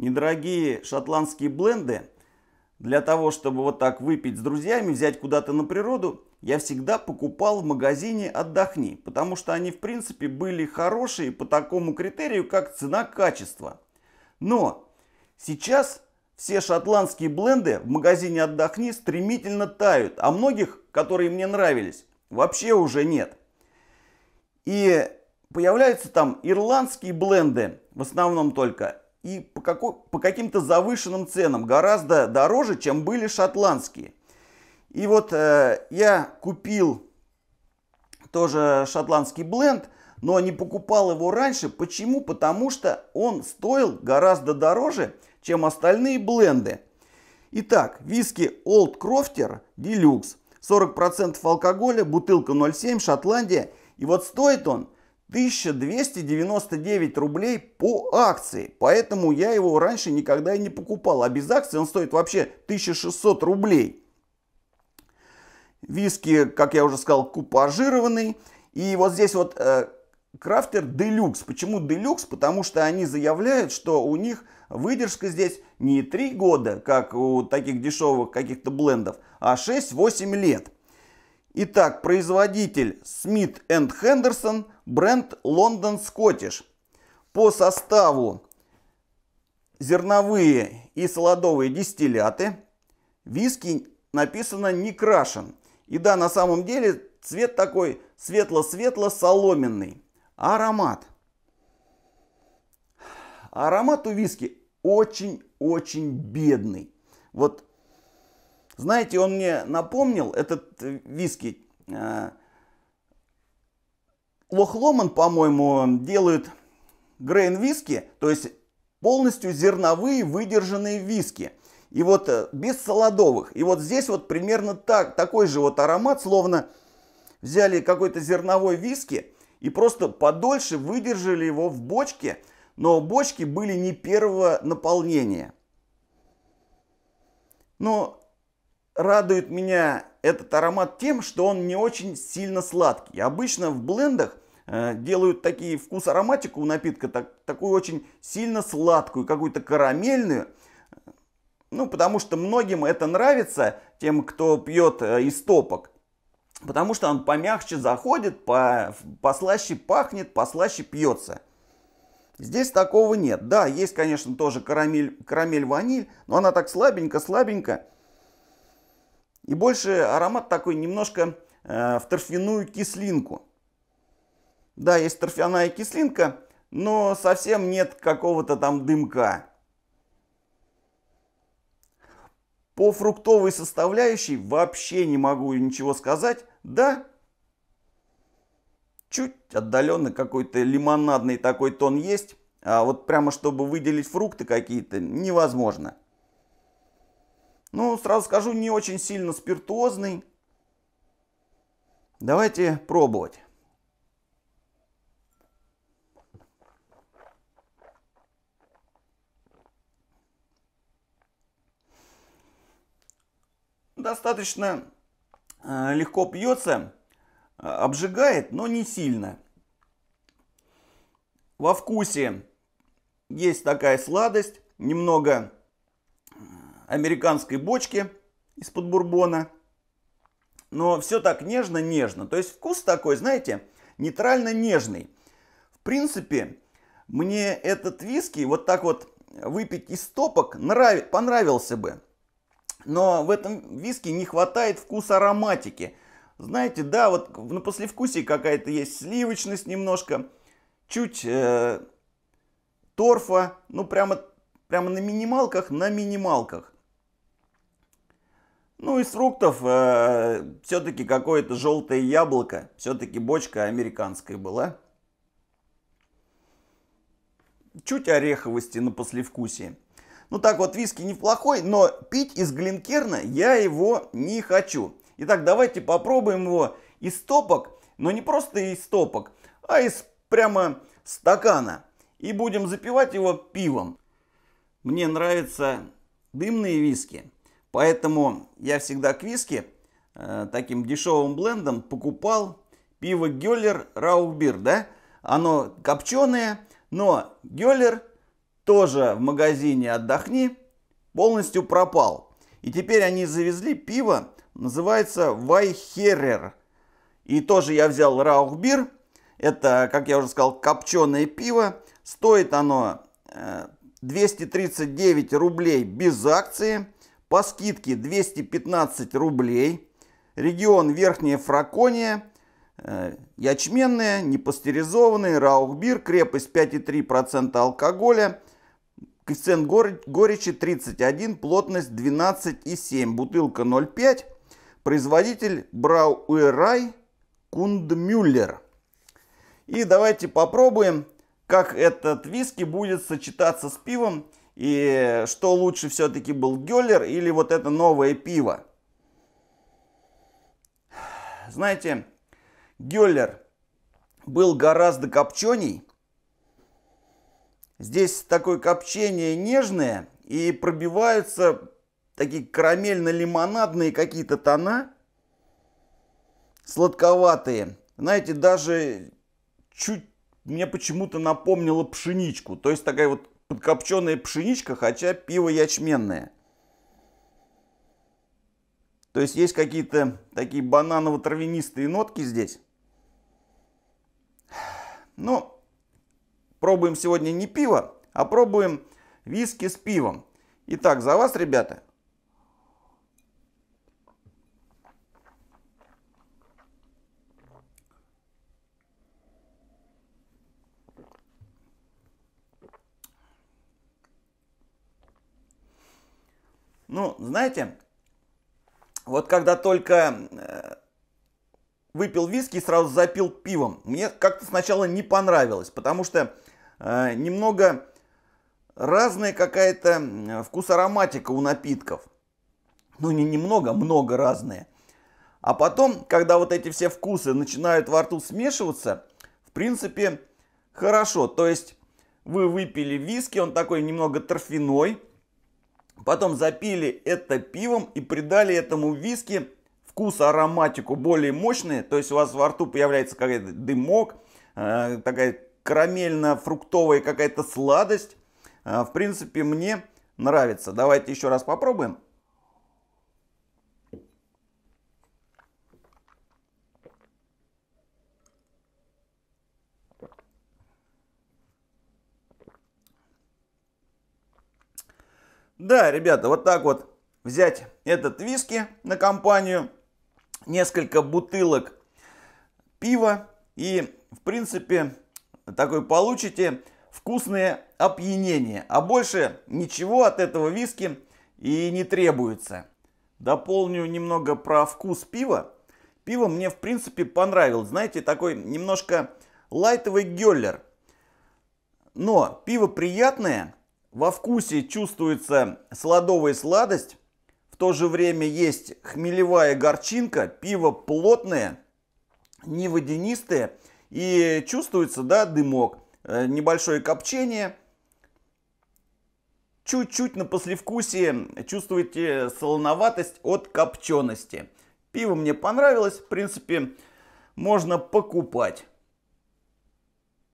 недорогие шотландские бленды для того, чтобы вот так выпить с друзьями, взять куда-то на природу, я всегда покупал в магазине «Отдохни», потому что они, в принципе, были хорошие по такому критерию, как цена-качество. Но сейчас все шотландские бленды в магазине «Отдохни» стремительно тают, а многих, которые мне нравились, вообще уже нет. И появляются там ирландские бленды, в основном только, и по, како, по каким-то завышенным ценам, гораздо дороже, чем были шотландские. И вот э, я купил тоже шотландский бленд, но не покупал его раньше. Почему? Потому что он стоил гораздо дороже, чем остальные бленды. Итак, виски Old Crofter Deluxe. 40% алкоголя, бутылка 0,7, Шотландия. И вот стоит он 1299 рублей по акции. Поэтому я его раньше никогда и не покупал. А без акции он стоит вообще 1600 рублей. Виски, как я уже сказал, купажированный. И вот здесь вот э, крафтер Делюкс. Почему Делюкс? Потому что они заявляют, что у них выдержка здесь не 3 года, как у таких дешевых каких-то блендов, а 6-8 лет. Итак, производитель Smith Henderson, бренд London Scottish. По составу зерновые и солодовые дистилляты. Виски написано не крашен. И да, на самом деле цвет такой светло-светло-соломенный. Аромат. Аромат у виски очень-очень бедный. Вот знаете, он мне напомнил этот э, виски. Э, Лох Ломан, по-моему, делает грейн виски, то есть полностью зерновые выдержанные виски. И вот э, без солодовых. И вот здесь вот примерно так, такой же вот аромат, словно взяли какой-то зерновой виски и просто подольше выдержали его в бочке, но бочки были не первого наполнения. Но ну, радует меня этот аромат тем, что он не очень сильно сладкий. Обычно в блендах э, делают такие вкус ароматику у напитка, так, такую очень сильно сладкую, какую-то карамельную. Ну, потому что многим это нравится, тем, кто пьет э, из топок. Потому что он помягче заходит, по, послаще пахнет, послаще пьется. Здесь такого нет. Да, есть, конечно, тоже карамель, карамель-ваниль, но она так слабенько-слабенько. И больше аромат такой немножко э, в торфяную кислинку. Да, есть торфяная кислинка, но совсем нет какого-то там дымка. По фруктовой составляющей вообще не могу ничего сказать. Да, чуть отдаленно какой-то лимонадный такой тон есть. А вот прямо чтобы выделить фрукты какие-то невозможно. Ну, сразу скажу, не очень сильно спиртозный. Давайте пробовать. Достаточно э, легко пьется, э, обжигает, но не сильно. Во вкусе есть такая сладость, немного американской бочке из-под бурбона. Но все так нежно-нежно. То есть вкус такой, знаете, нейтрально-нежный. В принципе, мне этот виски вот так вот выпить из стопок нрав... понравился бы. Но в этом виске не хватает вкуса ароматики. Знаете, да, вот на послевкусии какая-то есть сливочность немножко, чуть э, торфа, ну прямо, прямо на минималках, на минималках. Ну, из фруктов э, все-таки какое-то желтое яблоко. Все-таки бочка американская была. Чуть ореховости на послевкусие. Ну так вот, виски неплохой, но пить из Глинкерна я его не хочу. Итак, давайте попробуем его из топок, но не просто из топок, а из прямо стакана. И будем запивать его пивом. Мне нравятся дымные виски. Поэтому я всегда к виски э, таким дешевым блендом покупал пиво Геллер Раубир, да? Оно копченое, но Геллер тоже в магазине «Отдохни» полностью пропал. И теперь они завезли пиво, называется Вайхерер. И тоже я взял Раухбир. Это, как я уже сказал, копченое пиво. Стоит оно 239 э, рублей без акции по скидке 215 рублей. Регион Верхняя Фракония, э, ячменные, непастеризованные, раухбир, крепость 5,3% алкоголя, коэффициент горечи 31, плотность 12,7, бутылка 0,5, производитель Брауэрай Кундмюллер. И давайте попробуем, как этот виски будет сочетаться с пивом и что лучше все-таки был Геллер или вот это новое пиво? Знаете, Геллер был гораздо копчений. Здесь такое копчение нежное и пробиваются такие карамельно-лимонадные какие-то тона, сладковатые. Знаете, даже чуть мне почему-то напомнило пшеничку. То есть такая вот подкопченная пшеничка, хотя пиво ячменное. То есть есть какие-то такие бананово-травянистые нотки здесь. Ну, пробуем сегодня не пиво, а пробуем виски с пивом. Итак, за вас, ребята, Ну, знаете, вот когда только э, выпил виски и сразу запил пивом, мне как-то сначала не понравилось, потому что э, немного разная какая-то э, вкус-ароматика у напитков. Ну, не немного, много разные. А потом, когда вот эти все вкусы начинают во рту смешиваться, в принципе, хорошо. То есть вы выпили виски, он такой немного торфяной, Потом запили это пивом и придали этому виски вкус, ароматику более мощные. То есть у вас во рту появляется какой-то дымок, э, такая карамельно-фруктовая какая-то сладость. Э, в принципе, мне нравится. Давайте еще раз попробуем. Да, ребята, вот так вот взять этот виски на компанию, несколько бутылок пива и, в принципе, такой получите вкусное опьянение. А больше ничего от этого виски и не требуется. Дополню немного про вкус пива. Пиво мне, в принципе, понравилось. Знаете, такой немножко лайтовый геллер. Но пиво приятное, во вкусе чувствуется сладовая сладость, в то же время есть хмелевая горчинка, пиво плотное, не водянистое и чувствуется да, дымок, э, небольшое копчение. Чуть-чуть на послевкусии чувствуете солоноватость от копчености. Пиво мне понравилось, в принципе, можно покупать.